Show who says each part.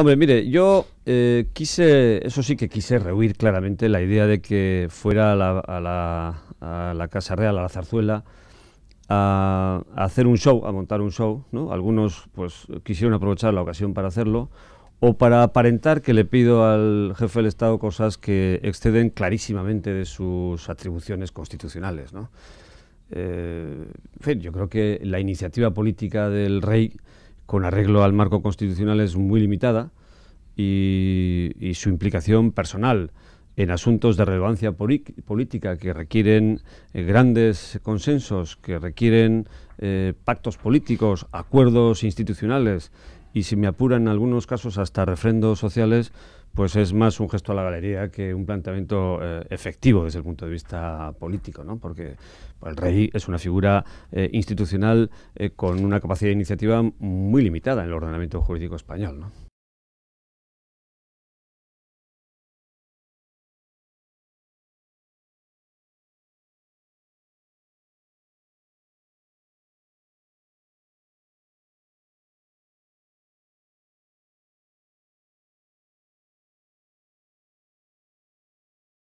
Speaker 1: Hombre, mire, yo eh, quise, eso sí que quise rehuir claramente la idea de que fuera a la, Casa Real, a la Zarzuela, a, hacer un show, a montar un show, ¿no? Algunos pues quisieron aprovechar la ocasión para hacerlo o para aparentar que le pido al jefe del Estado cosas que exceden clarísimamente de sus atribuciones constitucionales, eh, en fin, yo creo que la iniciativa política del rey con arreglo al marco constitucional es muy limitada y, su implicación personal en asuntos de relevancia política que requieren eh, grandes consensos, que requieren eh, pactos políticos, acuerdos institucionales y si me apuran en algunos casos hasta refrendos sociales, pues es más un gesto a la galería que un planteamiento eh, efectivo desde el punto de vista político, ¿no? Porque el rey es una figura eh, institucional eh, con una capacidad de iniciativa muy limitada en el ordenamiento jurídico español,